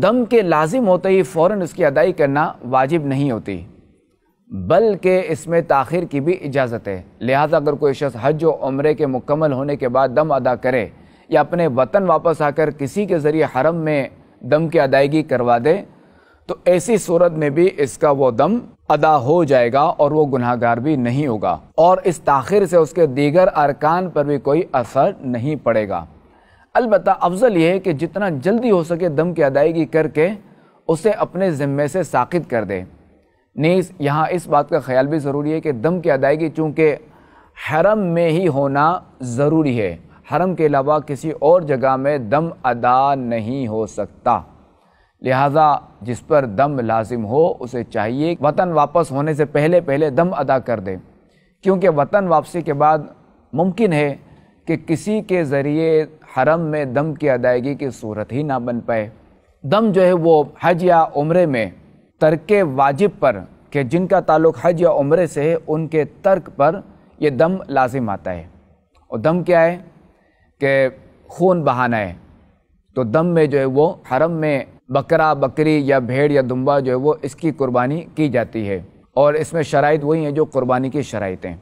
दम के लाजिम होते ही फ़ौर उसकी अदाई करना वाजिब नहीं होती बल्कि इसमें ताखिर की भी इजाज़त है लिहाजा अगर कोई शख्स हज व उम्र के मुकम्मल होने के बाद दम अदा करे या अपने वतन वापस आकर किसी के ज़रिए हरम में दम की अदायगी करवा दे तो ऐसी सूरत में भी इसका वो दम अदा हो जाएगा और वो गुनाहगार भी नहीं होगा और इस ताखिर से उसके दीगर अरकान पर भी कोई असर नहीं पड़ेगा अलबत् अफजल ये है कि जितना जल्दी हो सके दम की अदायगी करके उसे अपने ज़िम्मे से साखित कर दे नीस यहाँ इस बात का ख्याल भी ज़रूरी है कि दम की अदायगी चूँकि हरम में ही होना ज़रूरी है हरम के अलावा किसी और जगह में दम अदा नहीं हो सकता लिहाजा जिस पर दम लाजिम हो उसे चाहिए वतन वापस होने से पहले पहले दम अदा कर दे क्योंकि वतन वापसी के बाद मुमकिन है कि किसी के ज़रिए हरम में दम की अदायगी की सूरत ही ना बन पाए दम जो है वो हज या उम्र में तर्क वाजिब पर कि जिनका ताल्लुक हज या उम्र से है उनके तर्क पर यह दम लाजिम आता है और दम क्या है कि खून बहाना है तो दम में जो है वो हरम में बकरा बकरी या भेड़ या दुम्बा जो है वो इसकी कुर्बानी की जाती है और इसमें शराइ वही हैं जो कुर्बानी की शराइतें